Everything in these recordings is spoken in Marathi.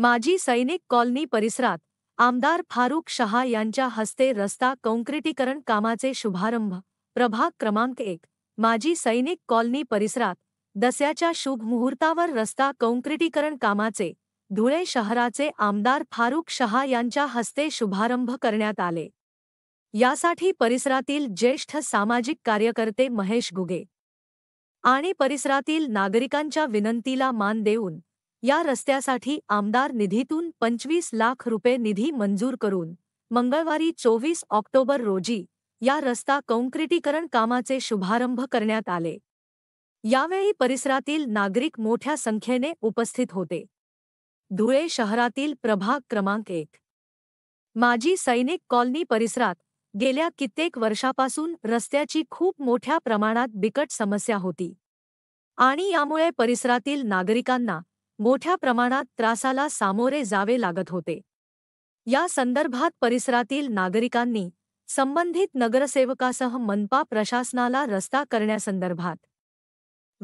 माजी सैनिक कॉलनी परिसरात आमदार फारुख शहा यांच्या हस्ते रस्ता कॉन्क्रिटीकरण कामाचे शुभारंभ प्रभाग क्रमांक एक माजी सैनिक कॉलनी परिसरात दस्याच्या शुभ मुहूर्तावर रस्ता कॉन्क्रिटीकरण कामाचे धुळे शहराचे आमदार फारुख शहा यांच्या हस्ते शुभारंभ करण्यात आले यासाठी परिसरातील ज्येष्ठ सामाजिक कार्यकर्ते महेश गुगे आणि परिसरातील नागरिकांच्या विनंतीला मान देऊन या रस्त्यासाठी आमदार निधीतून पंचवीस लाख रुपये निधी मंजूर करून मंगळवारी चोवीस ऑक्टोबर रोजी या रस्ता कॉन्क्रिटीकरण कामाचे शुभारंभ करण्यात आले यावेळी परिसरातील नागरिक मोठ्या संख्येने उपस्थित होते धुळे शहरातील प्रभाग क्रमांक एक माजी सैनिक कॉलनी परिसरात गेल्या कित्येक वर्षापासून रस्त्याची खूप मोठ्या प्रमाणात बिकट समस्या होती आणि यामुळे परिसरातील नागरिकांना मोठ्या प्रमाणात त्रासाला सामोरे जावे लागत होते या संदर्भात परिसरातील नागरिकांनी संबंधित नगरसेवकासह मनपा प्रशासनाला रस्ता करण्यासंदर्भात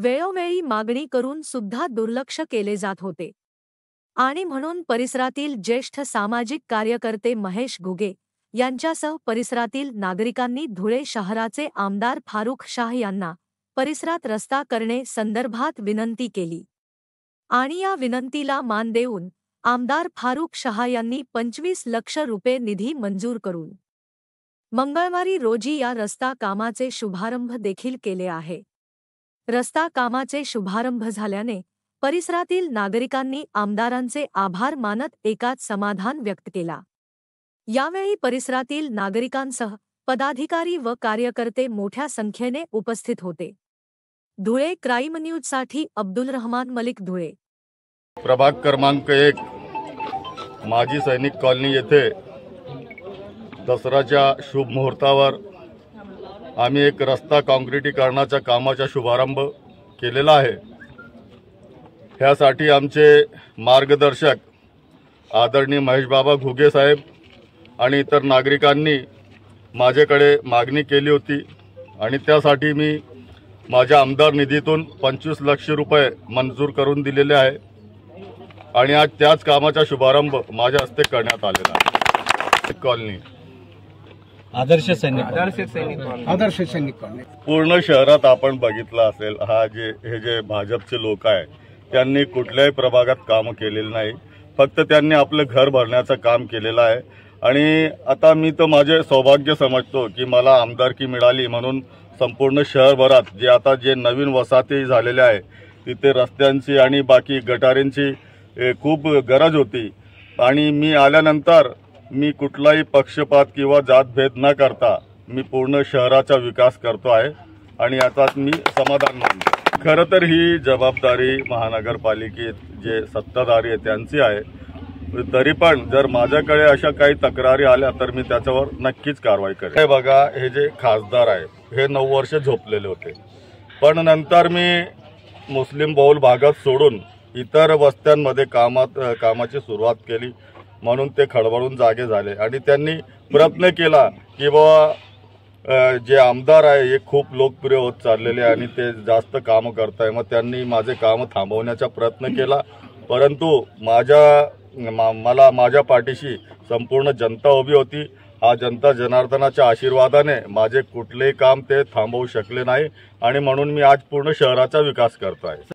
वेळोवेळी मागणी करून सुद्धा दुर्लक्ष केले जात होते आणि म्हणून परिसरातील ज्येष्ठ सामाजिक कार्यकर्ते महेश घुगे यांच्यासह परिसरातील नागरिकांनी धुळे शहराचे आमदार फारुख शाह यांना परिसरात रस्ता करणे संदर्भात विनंती केली आणि या विनंतीला मान देऊन आमदार फारुख शहा यांनी पंचवीस लक्ष रुपये निधी मंजूर करून मंगळवारी रोजी या रस्ता कामाचे शुभारंभ देखील केले आहे रस्ता कामाचे शुभारंभ झाल्याने परिसरातील नागरिकांनी आमदारांचे आभार मानत एकाच समाधान व्यक्त केला यावेळी परिसरातील नागरिकांसह पदाधिकारी व कार्यकर्ते मोठ्या संख्येने उपस्थित होते धुळे क्राईम न्यूज साठी अब्दुल रहमान मलिक धुळे प्रभाग क्रमांक एक माजी सैनिक कॉलनी येथे दसऱ्याच्या शुभ मुहूर्तावर आम्ही एक रस्ता काँक्रिटीकरणाच्या कामाचा शुभारंभ केलेला आहे ह्यासाठी आमचे मार्गदर्शक आदरणीय बाबा घुगे साहेब आणि इतर नागरिकांनी माझ्याकडे मागणी केली होती आणि त्यासाठी मी माझ्या आमदार निधीतून पंचवीस लक्ष रुपये मंजूर करून दिलेले आहे आणि आज त्याच कामाचा शुभारंभ माझ्या हस्ते करण्यात आलेला आहे कॉलनी आदर्श सैनिक आदर्श सैनिक पूर्ण शहरात आपण बघितलं असेल हा जे हे जे भाजपचे लोक आहे त्यांनी कुठल्याही प्रभागात काम केलेलं नाही फक्त त्यांनी आपलं घर भरण्याचं काम केलेलं आहे आणि आता मी तर माझे सौभाग्य समजतो की मला आमदारकी मिळाली म्हणून संपूर्ण शहरभरात जे आता जे नवीन वसाहती झालेल्या आहे तिथे रस्त्यांची आणि बाकी गटारींची खूप गरज होती आणि मी आल्यानंतर मी कुठलाही पक्षपात किंवा जातभेद न करता मी पूर्ण शहराचा विकास करतो आहे आणि याचाच मी समाधान मानतो खरं तर ही जबाबदारी महानगरपालिकेत जे सत्ताधारी आहे त्यांची आहे तरी पण जर माझ्याकडे अशा काही तक्रारी आल्या तर मी त्याच्यावर नक्कीच कारवाई करेन हे बघा हे जे खासदार आहे हे नऊ वर्ष झोपलेले होते पण नंतर मी मुस्लिम बहुल भागात सोडून इतर वस्त्यांमध्ये कामात कामाची सुरुवात केली म्हणून ते खडबडून जागे झाले आणि त्यांनी प्रयत्न केला की बाबा जे आमदार आहे हे खूप लोकप्रिय होत चाललेले आणि ते जास्त कामं करत आहे मग त्यांनी माझे कामं थांबवण्याचा प्रयत्न केला परंतु माझ्या मा मला माझ्या पाठीशी संपूर्ण जनता उभी होती हा जनता जनार्दनाच्या आशीर्वादाने माझे कुठलेही काम ते थांबवू शकले नाही आणि म्हणून मी आज पूर्ण शहराचा विकास करतो आहे